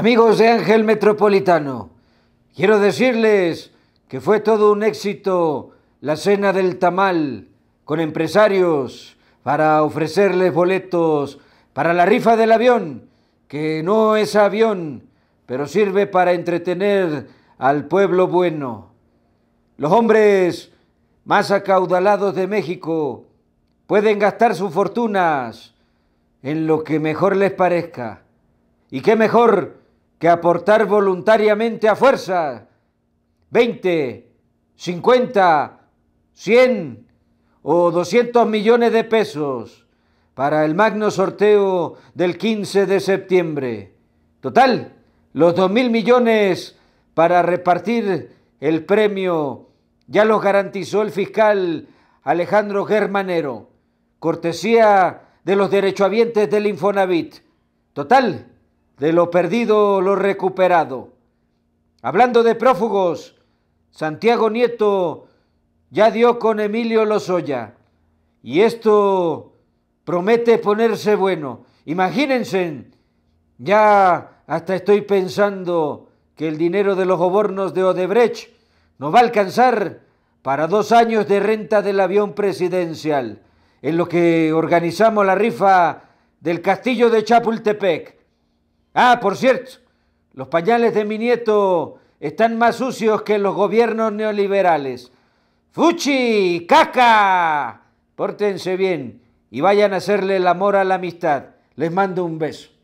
Amigos de Ángel Metropolitano, quiero decirles que fue todo un éxito la cena del tamal con empresarios para ofrecerles boletos para la rifa del avión, que no es avión, pero sirve para entretener al pueblo bueno. Los hombres más acaudalados de México pueden gastar sus fortunas en lo que mejor les parezca. ¿Y qué mejor? que aportar voluntariamente a fuerza 20, 50, 100 o 200 millones de pesos para el magno sorteo del 15 de septiembre. Total, los 2.000 millones para repartir el premio ya los garantizó el fiscal Alejandro Germanero, cortesía de los derechohabientes del Infonavit. Total, de lo perdido lo recuperado. Hablando de prófugos, Santiago Nieto ya dio con Emilio Lozoya y esto promete ponerse bueno. Imagínense, ya hasta estoy pensando que el dinero de los obornos de Odebrecht no va a alcanzar para dos años de renta del avión presidencial, en lo que organizamos la rifa del castillo de Chapultepec. Ah, por cierto, los pañales de mi nieto están más sucios que los gobiernos neoliberales. ¡Fuchi! ¡Caca! Pórtense bien y vayan a hacerle el amor a la amistad. Les mando un beso.